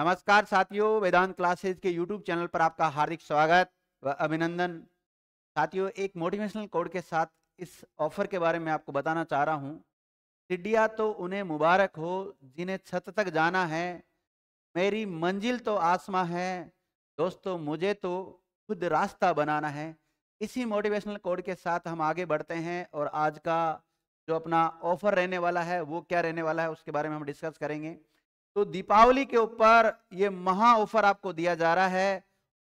नमस्कार साथियों वेदांत क्लासेस के यूट्यूब चैनल पर आपका हार्दिक स्वागत व अभिनंदन साथियों एक मोटिवेशनल कोड के साथ इस ऑफर के बारे में आपको बताना चाह रहा हूँ टिड्डिया तो उन्हें मुबारक हो जिन्हें छत तक जाना है मेरी मंजिल तो आसमा है दोस्तों मुझे तो खुद रास्ता बनाना है इसी मोटिवेशनल कोड के साथ हम आगे बढ़ते हैं और आज का जो अपना ऑफर रहने वाला है वो क्या रहने वाला है उसके बारे में हम डिस्कस करेंगे तो दीपावली के ऊपर ये महा ऑफर आपको दिया जा रहा है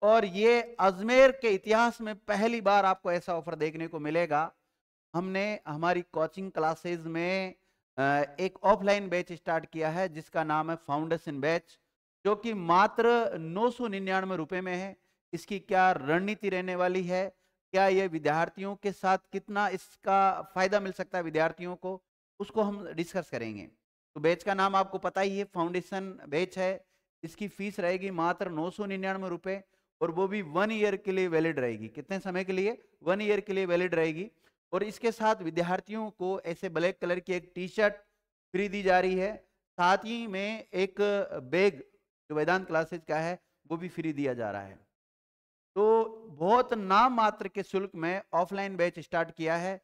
और ये अजमेर के इतिहास में पहली बार आपको ऐसा ऑफर देखने को मिलेगा हमने हमारी कोचिंग क्लासेस में एक ऑफलाइन बैच स्टार्ट किया है जिसका नाम है फाउंडेशन बैच जो कि मात्र नौ सौ निन्यानवे रुपये में है इसकी क्या रणनीति रहने वाली है क्या ये विद्यार्थियों के साथ कितना इसका फायदा मिल सकता है विद्यार्थियों को उसको हम डिस्कस करेंगे तो बैच का नाम आपको पता ही है फाउंडेशन बैच है इसकी फीस रहेगी मात्र नौ सौ निन्यानवे रुपये और वो भी वन ईयर के लिए वैलिड रहेगी कितने समय के लिए वन ईयर के लिए वैलिड रहेगी और इसके साथ विद्यार्थियों को ऐसे ब्लैक कलर की एक टी शर्ट फ्री दी जा रही है साथ ही में एक बैग जो वेदांत क्लासेज का है वो भी फ्री दिया जा रहा है तो बहुत नाम मात्र के शुल्क में ऑफलाइन बैच स्टार्ट किया है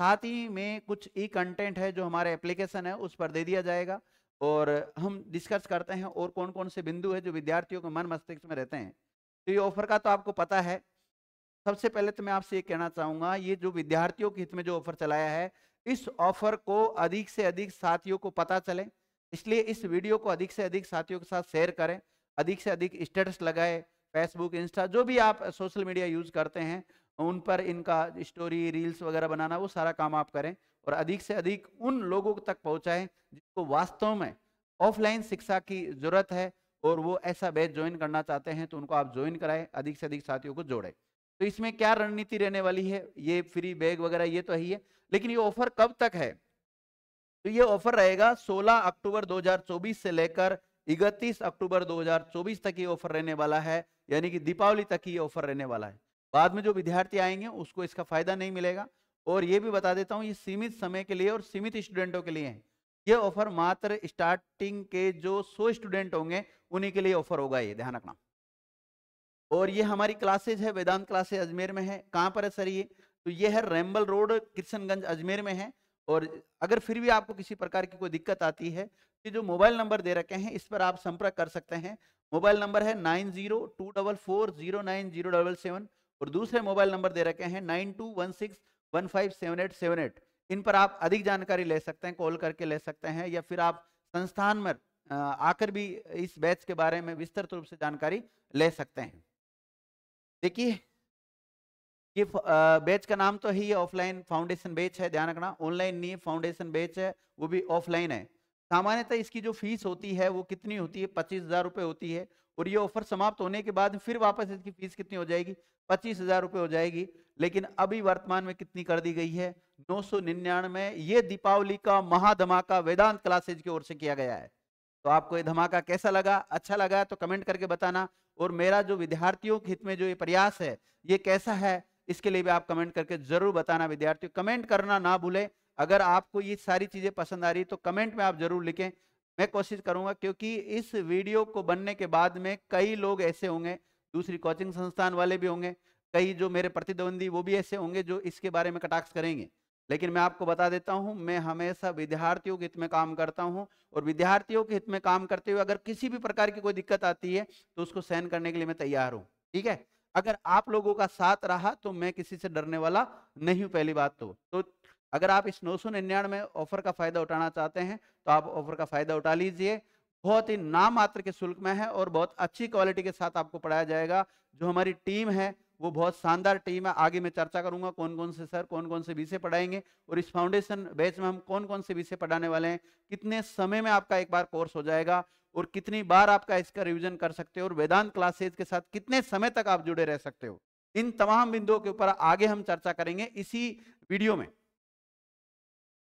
साथ ही में कुछ ई e कंटेंट है जो हमारे एप्लीकेशन है उस पर दे दिया जाएगा और हम डिस्कस करते हैं और कौन कौन से बिंदु है जो विद्यार्थियों के मन मस्तिष्क में रहते हैं तो ये ऑफर का तो आपको पता है सबसे पहले तो मैं आपसे ये कहना चाहूंगा ये जो विद्यार्थियों के हित में जो ऑफर चलाया है इस ऑफर को अधिक से अधिक साथियों को पता चले इसलिए इस वीडियो को अधिक से अधिक साथियों के साथ शेयर करें अधिक से अधिक स्टेटस लगाए फेसबुक इंस्टा जो भी आप सोशल मीडिया यूज करते हैं उन पर इनका स्टोरी रील्स वगैरह बनाना वो सारा काम आप करें और अधिक से अधिक उन लोगों तक पहुंचाएं जिनको वास्तव में ऑफलाइन शिक्षा की ज़रूरत है और वो ऐसा बैच ज्वाइन करना चाहते हैं तो उनको आप ज्वाइन कराएं अधिक से अधिक साथियों को जोड़े तो इसमें क्या रणनीति रहने वाली है ये फ्री बैग वगैरह ये तो ही है लेकिन ये ऑफर कब तक है तो ये ऑफर रहेगा 16 अक्टूबर 2024 से लेकर 31 अक्टूबर 2024 तक ये ऑफर रहने वाला है यानी कि दीपावली तक ये ऑफर रहने वाला है बाद में जो विद्यार्थी आएंगे उसको इसका फायदा नहीं मिलेगा और ये भी बता देता हूँ ये सीमित समय के लिए और सीमित स्टूडेंटों के लिए है ये ऑफर मात्र स्टार्टिंग के जो सौ स्टूडेंट होंगे उन्हीं के लिए ऑफर होगा ये ध्यान रखना और ये हमारी क्लासेज है वेदांत क्लासेज अजमेर में है कहाँ पर है सर ये तो ये है रैम्बल रोड किशनगंज अजमेर में है और अगर फिर भी आपको किसी प्रकार की कोई दिक्कत आती है तो जो मोबाइल नंबर दे रखे हैं इस पर आप संपर्क कर सकते हैं मोबाइल नंबर है nine zero two double four zero nine zero double seven और दूसरे मोबाइल नंबर दे रखे हैं nine two one six one five seven eight seven eight इन पर आप अधिक जानकारी ले सकते हैं कॉल करके ले सकते हैं या फिर आप संस्थान में आकर भी इस बैच के बारे में विस्तृत रूप से जानकारी ले सकते हैं देखिए ये बैच का नाम तो ही है ऑफलाइन फाउंडेशन बैच है ध्यान रखना ऑनलाइन नहीं फाउंडेशन बैच है वो भी ऑफलाइन है सामान्यतः इसकी जो फीस होती है वो कितनी होती है पच्चीस हजार रुपये होती है और ये ऑफर समाप्त होने के बाद फिर वापस इसकी फीस कितनी हो जाएगी पच्चीस हजार रुपये हो जाएगी लेकिन अभी वर्तमान में कितनी कर दी गई है नौ सौ निन्यानवे ये दीपावली का महाधमाका वेदांत क्लासेज की ओर से किया गया है तो आपको ये धमाका कैसा लगा अच्छा लगा तो कमेंट करके बताना और मेरा जो विद्यार्थियों के हित में जो ये प्रयास है ये कैसा है इसके लिए भी आप कमेंट करके जरूर बताना विद्यार्थियों कमेंट करना ना भूलें अगर आपको ये सारी चीजें पसंद आ रही तो कमेंट में आप जरूर लिखें मैं कोशिश करूंगा क्योंकि इस वीडियो को बनने के बाद में कई लोग ऐसे होंगे दूसरी कोचिंग संस्थान वाले भी होंगे कई जो मेरे प्रतिद्वंदी वो भी ऐसे होंगे जो इसके बारे में कटाक्ष करेंगे लेकिन मैं आपको बता देता हूं मैं हमेशा विद्यार्थियों के हित में काम करता हूं और विद्यार्थियों के हित में काम करते हुए अगर किसी भी प्रकार की कोई दिक्कत आती है तो उसको सहन करने के लिए मैं तैयार हूं ठीक है अगर आप लोगों का साथ रहा तो मैं किसी से डरने वाला नहीं हूं पहली बात तो तो अगर आप इस नौ सौ ऑफर का फ़ायदा उठाना चाहते हैं तो आप ऑफर का फ़ायदा उठा लीजिए बहुत ही नाम मात्र के शुल्क में है और बहुत अच्छी क्वालिटी के साथ आपको पढ़ाया जाएगा जो हमारी टीम है वो बहुत शानदार टीम है आगे मैं चर्चा करूंगा कौन कौन से सर कौन कौन से विषय पढ़ाएंगे और इस फाउंडेशन बैच में हम कौन कौन से विषय पढ़ाने वाले हैं कितने समय में आपका एक बार कोर्स हो जाएगा और कितनी बार आपका इसका रिविजन कर सकते हो और वेदांत क्लासेज के साथ कितने समय तक आप जुड़े रह सकते हो इन तमाम बिंदुओं के ऊपर आगे हम चर्चा करेंगे इसी वीडियो में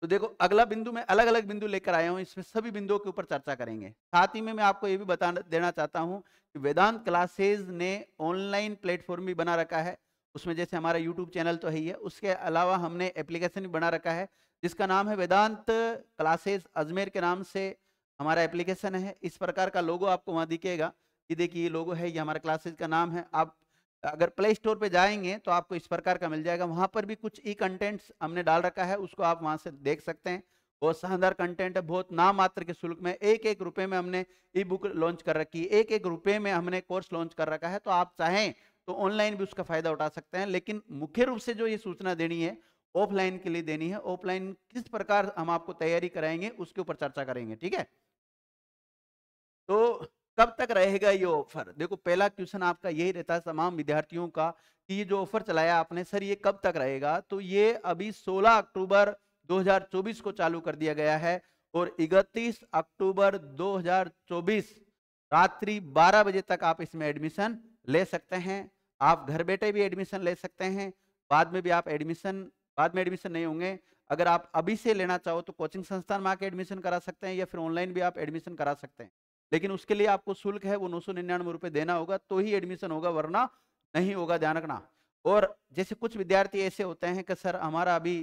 तो देखो अगला बिंदु मैं अलग अलग बिंदु लेकर आया हूँ इसमें सभी बिंदुओं के ऊपर चर्चा करेंगे साथ ही में मैं आपको ये भी बता देना चाहता हूँ कि वेदांत क्लासेज ने ऑनलाइन प्लेटफॉर्म भी बना रखा है उसमें जैसे हमारा यूट्यूब चैनल तो है ही है उसके अलावा हमने एप्लीकेशन भी बना रखा है जिसका नाम है वेदांत क्लासेज अजमेर के नाम से हमारा एप्लीकेशन है इस प्रकार का लोगो आपको वहाँ दिखेगा ये देखिए ये लोगो है ये हमारा क्लासेज का नाम है आप अगर प्ले स्टोर पे जाएंगे तो आपको इस प्रकार का मिल जाएगा वहां पर भी कुछ ई कंटेंट्स हमने डाल रखा है उसको आप वहां से देख सकते हैं वो शानदार कंटेंट है बहुत मात्र के शुल्क में एक एक रुपए में हमने ई बुक लॉन्च कर रखी है एक एक रुपए में हमने कोर्स लॉन्च कर रखा है तो आप चाहें तो ऑनलाइन भी उसका फायदा उठा सकते हैं लेकिन मुख्य रूप से जो ये सूचना देनी है ऑफलाइन के लिए देनी है ऑफलाइन किस प्रकार हम आपको तैयारी कराएंगे उसके ऊपर चर्चा करेंगे ठीक है तो कब तक रहेगा ये ऑफर देखो पहला क्वेश्चन आपका यही रहता है तमाम विद्यार्थियों का कि ये जो ऑफर चलाया आपने सर ये कब तक रहेगा तो ये अभी 16 अक्टूबर 2024 को चालू कर दिया गया है और 31 अक्टूबर 2024 रात्रि 12 बजे तक आप इसमें एडमिशन ले सकते हैं आप घर बैठे भी एडमिशन ले सकते हैं बाद में भी आप एडमिशन बाद में एडमिशन नहीं होंगे अगर आप अभी से लेना चाहो तो कोचिंग संस्थान में आके एडमिशन करा सकते हैं या फिर ऑनलाइन भी आप एडमिशन करा सकते हैं लेकिन उसके लिए आपको शुल्क है वो नौ सौ निन्यानवे रुपए देना होगा तो ही एडमिशन होगा वरना नहीं होगा ध्यान रखना और जैसे कुछ विद्यार्थी ऐसे होते हैं कि सर हमारा अभी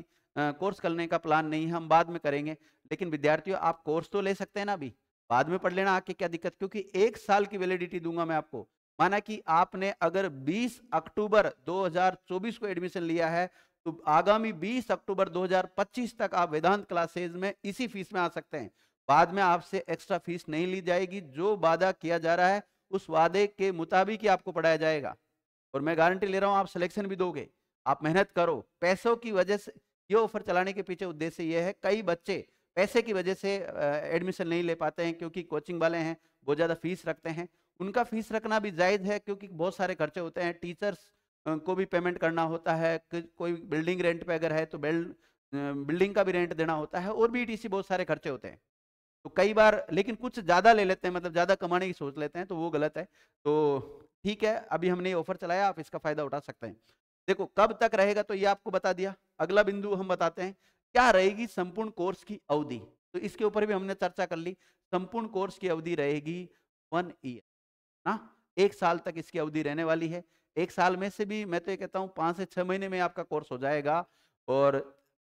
कोर्स करने का प्लान नहीं है हम बाद में करेंगे लेकिन विद्यार्थियों आप कोर्स तो ले सकते हैं ना अभी बाद में पढ़ लेना आके क्या दिक्कत क्योंकि एक साल की वैलिडिटी दूंगा मैं आपको माना कि आपने अगर 20 अक्टूबर 2024 को एडमिशन लिया है तो आगामी 20 अक्टूबर 2025 तक आप वेदांत क्लासेज में इसी फीस में आ सकते हैं बाद में आपसे एक्स्ट्रा फीस नहीं ली जाएगी जो वादा किया जा रहा है उस वादे के मुताबिक ही आपको पढ़ाया जाएगा और मैं गारंटी ले रहा हूँ आप सिलेक्शन भी दोगे आप मेहनत करो पैसों की वजह से ये ऑफर चलाने के पीछे उद्देश्य ये है कई बच्चे पैसे की वजह से एडमिशन नहीं ले पाते हैं क्योंकि कोचिंग वाले हैं बहुत ज़्यादा फीस रखते हैं उनका फीस रखना भी जायज़ है क्योंकि बहुत सारे खर्चे होते हैं टीचर्स को भी पेमेंट करना होता है कोई बिल्डिंग रेंट पे अगर है तो बिल्डिंग का भी रेंट देना होता है और भी टी e बहुत सारे खर्चे होते हैं तो कई बार लेकिन कुछ ज़्यादा ले लेते हैं मतलब ज़्यादा कमाने की सोच लेते हैं तो वो गलत है तो ठीक है अभी हमने ये ऑफर चलाया आप इसका फ़ायदा उठा सकते हैं देखो कब तक रहेगा तो ये आपको बता दिया अगला बिंदु हम बताते हैं क्या रहेगी संपूर्ण कोर्स की अवधि तो इसके ऊपर भी हमने चर्चा कर ली संपूर्ण कोर्स की अवधि रहेगी वन ईयर ना एक साल तक इसकी अवधि रहने वाली है एक साल में से भी मैं तो ये कहता हूँ पाँच से छः महीने में आपका कोर्स हो जाएगा और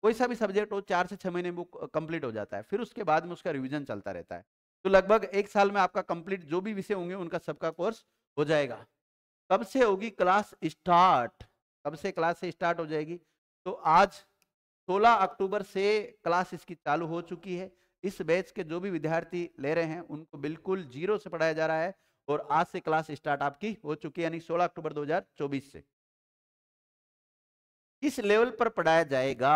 कोई सा भी सब्जेक्ट हो चार से छह महीने में वो कंप्लीट हो जाता है फिर उसके बाद में उसका रिविजन चलता रहता है तो लगभग एक साल में आपका कंप्लीट जो भी विषय होंगे उनका सबका कोर्स हो जाएगा कब से होगी क्लास स्टार्ट कब से क्लास से स्टार्ट हो जाएगी तो आज 16 अक्टूबर से क्लास इसकी चालू हो चुकी है इस बैच के जो भी विद्यार्थी ले रहे हैं उनको बिल्कुल जीरो से पढ़ाया जा रहा है और आज से क्लास स्टार्ट आपकी हो चुकी है यानी 16 अक्टूबर 2024 से किस लेवल पर पढ़ाया जाएगा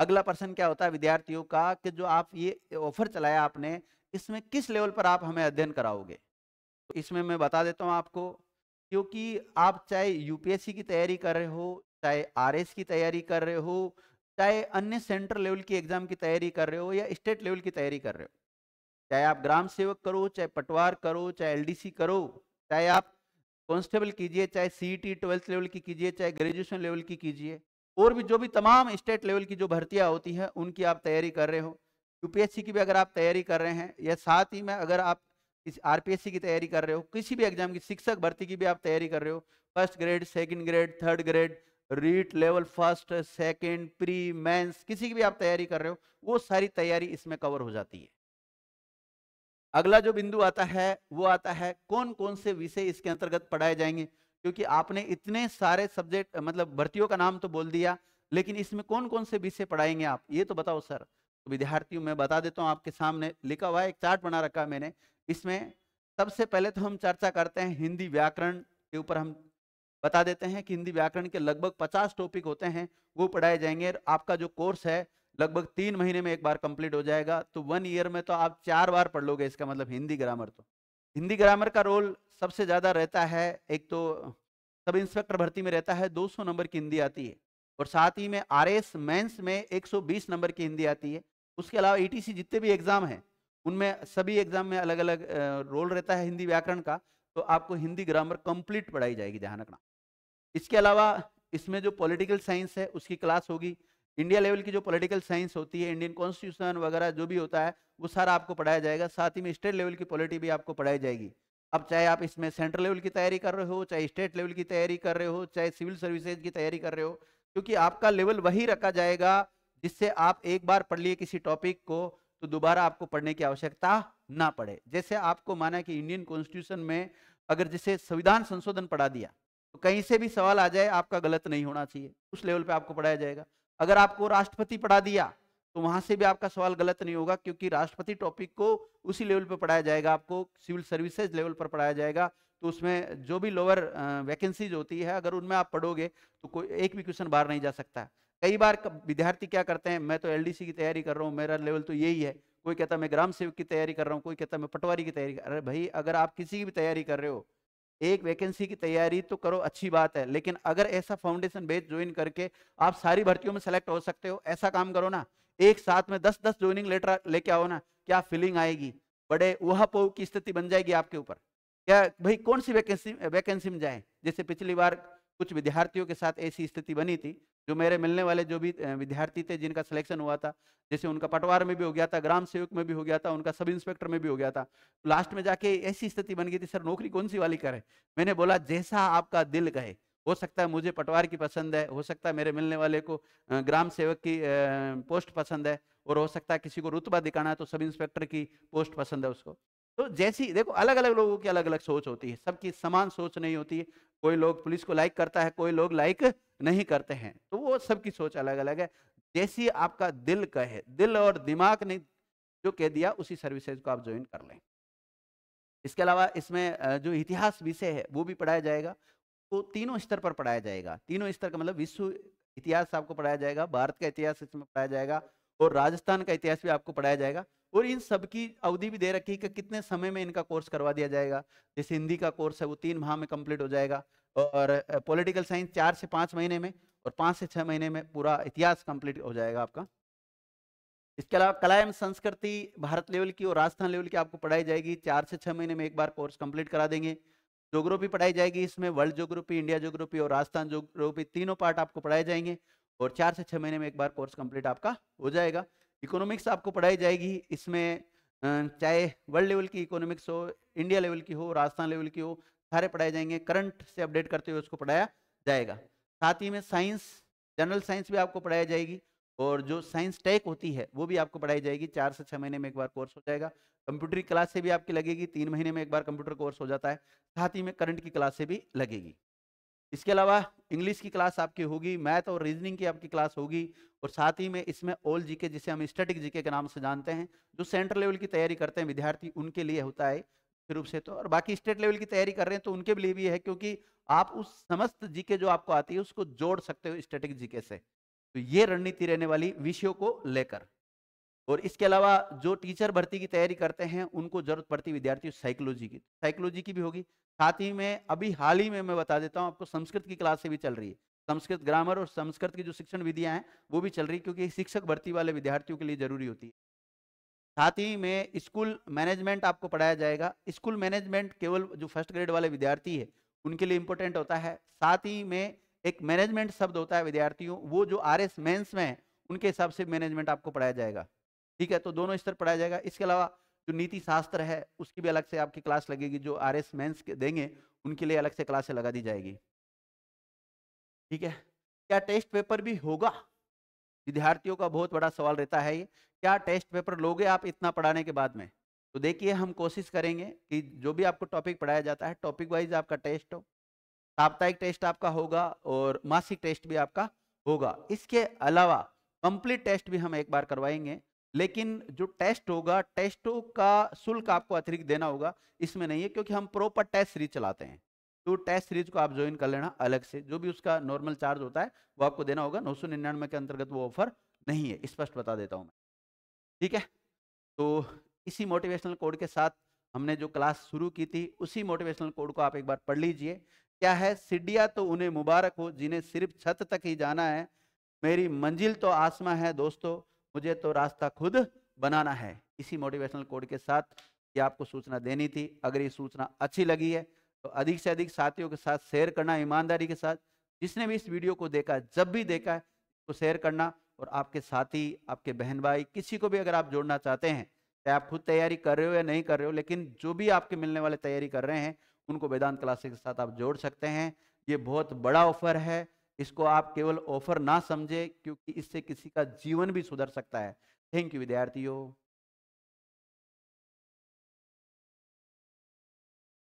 अगला प्रश्न क्या होता है विद्यार्थियों का कि जो आप ये ऑफर चलाया आपने इसमें किस लेवल पर आप हमें अध्ययन कराओगे तो इसमें मैं बता देता हूँ आपको क्योंकि आप चाहे यूपीएससी की तैयारी कर रहे हो चाहे आरएस की तैयारी कर रहे हो चाहे अन्य सेंट्रल लेवल की एग्जाम की तैयारी कर रहे हो या स्टेट लेवल की तैयारी कर रहे हो चाहे आप ग्राम सेवक करो चाहे पटवार करो चाहे एलडीसी करो चाहे आप कॉन्स्टेबल कीजिए चाहे C T e twelfth level की कीजिए चाहे ग्रेजुएशन लेवल की कीजिए और भी जो भी तमाम स्टेट लेवल की जो भर्तियाँ होती हैं उनकी आप तैयारी कर रहे हो यूपीएससी की भी अगर आप तैयारी कर रहे हैं या साथ ही में अगर आप इस आरपीएससी की तैयारी कर रहे हो किसी भी एग्जाम की शिक्षक भर्ती की भी आप तैयारी कर रहे हो first grade second grade third grade REET level first second pre mains किसी की भी आप तैयारी कर रहे हो वो सारी तैयारी इसमें कवर हो जाती है अगला जो बिंदु आता है वो आता है कौन कौन से विषय इसके अंतर्गत पढ़ाए जाएंगे क्योंकि आपने इतने सारे सब्जेक्ट मतलब भर्तियों का नाम तो बोल दिया लेकिन इसमें कौन कौन से विषय पढ़ाएंगे आप ये तो बताओ सर तो विद्यार्थियों मैं बता देता हूँ आपके सामने लिखा हुआ है एक चार्ट बना रखा है मैंने इसमें सबसे पहले तो हम चर्चा करते हैं हिंदी व्याकरण के ऊपर हम बता देते हैं कि हिंदी व्याकरण के लगभग पचास टॉपिक होते हैं वो पढ़ाए जाएंगे आपका जो कोर्स है लगभग तीन महीने में एक बार कंप्लीट हो जाएगा तो वन ईयर में तो आप चार बार पढ़ लोगे इसका मतलब हिंदी ग्रामर तो हिंदी ग्रामर का रोल सबसे ज़्यादा रहता है एक तो सब इंस्पेक्टर भर्ती में रहता है 200 नंबर की हिंदी आती है और साथ ही में आर एस मेन्स में 120 नंबर की हिंदी आती है उसके अलावा ई जितने भी एग्ज़ाम हैं उनमें सभी एग्ज़ाम में अलग अलग रोल रहता है हिंदी व्याकरण का तो आपको हिंदी ग्रामर कंप्लीट पढ़ाई जाएगी ध्यान रखना इसके अलावा इसमें जो पॉलिटिकल साइंस है उसकी क्लास होगी इंडिया लेवल की जो पॉलिटिकल साइंस होती है इंडियन कॉन्स्टिट्यूशन वगैरह जो भी होता है वो सारा आपको पढ़ाया जाएगा साथ ही में स्टेट लेवल की पॉलिटी भी आपको पढ़ाई जाएगी अब चाहे आप इसमें सेंट्रल लेवल की तैयारी कर रहे हो चाहे स्टेट लेवल की तैयारी कर रहे हो चाहे सिविल सर्विसेज की तैयारी कर रहे हो क्योंकि आपका लेवल वही रखा जाएगा जिससे आप एक बार पढ़ लिए किसी टॉपिक को तो दोबारा आपको पढ़ने की आवश्यकता ना पड़े जैसे आपको माना कि इंडियन कॉन्स्टिट्यूशन में अगर जैसे संविधान संशोधन पढ़ा दिया तो कहीं से भी सवाल आ जाए आपका गलत नहीं होना चाहिए उस लेवल पे आपको पढ़ाया जाएगा अगर आपको राष्ट्रपति पढ़ा दिया तो वहां से भी आपका सवाल गलत नहीं होगा क्योंकि राष्ट्रपति टॉपिक को उसी लेवल पर पढ़ाया जाएगा आपको सिविल सर्विसेज लेवल पर पढ़ाया जाएगा तो उसमें जो भी लोअर वैकेंसीज होती है अगर उनमें आप पढ़ोगे तो कोई एक भी क्वेश्चन बाहर नहीं जा सकता कई बार विद्यार्थी क्या करते हैं मैं तो एल की तैयारी कर रहा हूँ मेरा लेवल तो यही है कोई कहता मैं ग्राम सेवक की तैयारी कर रहा हूँ कोई कहता मैं पटवारी की तैयारी अरे भाई अगर आप किसी की भी तैयारी कर रहे हो एक वैकेंसी की तैयारी तो करो अच्छी बात है लेकिन अगर ऐसा फाउंडेशन बेच ज्वाइन करके आप सारी भर्तियों में सेलेक्ट हो सकते हो ऐसा काम करो ना एक साथ में दस दस ज्वाइनिंग लेटर लेके आओ ना क्या फीलिंग आएगी बड़े वहापोह की स्थिति बन जाएगी आपके ऊपर क्या भाई कौन सी वैकेंसी वैकेंसी में जाए जैसे पिछली बार कुछ विद्यार्थियों के साथ ऐसी स्थिति बनी थी जो मेरे मिलने वाले जो भी विद्यार्थी थे जिनका सिलेक्शन हुआ था जैसे उनका पटवार में भी हो गया था ग्राम सेवक में भी हो गया था उनका सब इंस्पेक्टर में भी हो गया था लास्ट में जाके ऐसी स्थिति बन गई थी सर नौकरी कौन सी वाली करे मैंने बोला जैसा आपका दिल कहे हो सकता है मुझे पटवार की पसंद है हो सकता है मेरे मिलने वाले को ग्राम सेवक की पोस्ट पसंद है और हो सकता है किसी को रुतबा दिखाना है तो सब इंस्पेक्टर की पोस्ट पसंद है उसको तो जैसी देखो अलग अलग लोगों की अलग अलग सोच होती है सबकी समान सोच नहीं होती है कोई लोग पुलिस को लाइक करता है कोई लोग लाइक नहीं करते हैं तो वो सबकी सोच अलग अलग है जैसी आपका दिल कहे दिल और दिमाग ने जो कह दिया उसी सर्विसेज को आप ज्वाइन कर लें इसके अलावा इसमें जो इतिहास विषय है वो भी पढ़ाया जाएगा वो तो तीनों स्तर पर पढ़ाया जाएगा तीनों स्तर का मतलब विश्व इतिहास आपको पढ़ाया जाएगा भारत का इतिहास इसमें पढ़ाया जाएगा और राजस्थान का इतिहास भी आपको पढ़ाया जाएगा और इन सब की अवधि भी दे रखी है कि कितने समय में इनका कोर्स करवा दिया जाएगा जैसे हिंदी का कोर्स है वो तीन माह में कंप्लीट हो जाएगा और पॉलिटिकल साइंस चार से पाँच महीने में और पाँच से छः महीने में पूरा इतिहास कंप्लीट हो जाएगा आपका इसके अलावा कला एवं संस्कृति भारत लेवल की और राजस्थान लेवल की आपको पढ़ाई जाएगी चार से छः महीने में एक बार कोर्स कंप्लीट करा देंगे जोग्राफी पढ़ाई जाएगी इसमें वर्ल्ड जोग्रोफी इंडिया ज्योग्राफी और राजस्थान जोग्राफी तीनों पार्ट आपको पढ़ाए जाएंगे और चार से छः महीने में एक बार कोर्स कंप्लीट आपका हो जाएगा इकोनॉमिक्स आपको पढ़ाई जाएगी इसमें चाहे वर्ल्ड लेवल की इकोनॉमिक्स हो इंडिया लेवल की हो राजस्थान लेवल की हो सारे पढ़ाए जाएंगे करंट से अपडेट करते हुए उसको पढ़ाया जाएगा साथ ही में साइंस जनरल साइंस भी आपको पढ़ाई जाएगी और जो साइंस टेक होती है वो भी आपको पढ़ाई जाएगी चार से छः महीने में एक बार कोर्स हो जाएगा कंप्यूटर की क्लास से भी आपकी लगेगी तीन महीने में एक बार कंप्यूटर कोर्स हो जाता है साथ ही में करंट की क्लास से भी लगेगी इसके अलावा इंग्लिश की क्लास आपकी होगी मैथ और रीजनिंग की आपकी क्लास होगी और साथ ही में इसमें जी जीके जिसे हम स्टैटिक जीके के नाम से जानते हैं जो सेंट्रल लेवल की तैयारी करते हैं विद्यार्थी उनके लिए होता है रूप से तो और बाकी स्टेट लेवल की तैयारी कर रहे हैं तो उनके लिए भी है क्योंकि आप उस समस्त जीके जो आपको आती है उसको जोड़ सकते हो स्टेटिक जीके से तो ये रणनीति रहने वाली विषयों को लेकर और इसके अलावा जो टीचर भर्ती की तैयारी करते हैं उनको जरूरत पड़ती विद्यार्थियों साइकोलॉजी की साइकोलॉजी की भी होगी साथ ही में अभी हाल ही में मैं बता देता हूँ आपको संस्कृत की क्लासें भी चल रही है संस्कृत ग्रामर और संस्कृत की जो शिक्षण विधियाँ हैं वो भी चल रही क्योंकि शिक्षक भर्ती वाले विद्यार्थियों के लिए जरूरी होती है साथ ही में स्कूल मैनेजमेंट आपको पढ़ाया जाएगा स्कूल मैनेजमेंट केवल जो फर्स्ट ग्रेड वाले विद्यार्थी है उनके लिए इम्पोर्टेंट होता है साथ ही में एक मैनेजमेंट शब्द होता है विद्यार्थियों वो जो आर एस में है उनके हिसाब से मैनेजमेंट आपको पढ़ाया जाएगा ठीक है तो दोनों स्तर पढ़ाया जाएगा इसके अलावा जो नीति शास्त्र है उसकी भी अलग से आपकी क्लास लगेगी जो आर एस मेन्स देंगे उनके लिए अलग से क्लासें लगा दी जाएगी ठीक है क्या टेस्ट पेपर भी होगा विद्यार्थियों का बहुत बड़ा सवाल रहता है ये क्या टेस्ट पेपर लोगे आप इतना पढ़ाने के बाद में तो देखिए हम कोशिश करेंगे कि जो भी आपको टॉपिक पढ़ाया जाता है टॉपिक वाइज आपका टेस्ट हो साप्ताहिक टेस्ट आपका होगा और मासिक टेस्ट भी आपका होगा इसके अलावा कंप्लीट टेस्ट भी हम एक बार करवाएंगे लेकिन जो टेस्ट होगा टेस्टों का शुल्क आपको अतिरिक्त देना होगा इसमें नहीं है क्योंकि हम प्रॉपर टेस्ट सीरीज चलाते हैं तो टेस्ट सीरीज को आप ज्वाइन कर लेना अलग से जो भी उसका नॉर्मल चार्ज होता है वो आपको देना होगा नौ के अंतर्गत वो ऑफर नहीं है स्पष्ट बता देता हूँ मैं ठीक है तो इसी मोटिवेशनल कोड के साथ हमने जो क्लास शुरू की थी उसी मोटिवेशनल कोड को आप एक बार पढ़ लीजिए क्या है सिडिया तो उन्हें मुबारक हो जिन्हें सिर्फ छत तक ही जाना है मेरी मंजिल तो आसमा है दोस्तों मुझे तो रास्ता खुद बनाना है इसी मोटिवेशनल कोड के साथ ये आपको सूचना देनी थी अगर ये सूचना अच्छी लगी है तो अधिक से अधिक साथियों के साथ शेयर करना ईमानदारी के साथ जिसने भी इस वीडियो को देखा जब भी देखा है उसको शेयर करना और आपके साथी आपके बहन भाई किसी को भी अगर आप जोड़ना चाहते हैं चाहे आप खुद तैयारी कर रहे हो या नहीं कर रहे हो लेकिन जो भी आपके मिलने वाले तैयारी कर रहे हैं उनको वेदांत क्लासेस के साथ आप जोड़ सकते हैं ये बहुत बड़ा ऑफर है इसको आप केवल ऑफर ना समझे क्योंकि इससे किसी का जीवन भी सुधर सकता है थैंक यू विद्यार्थियों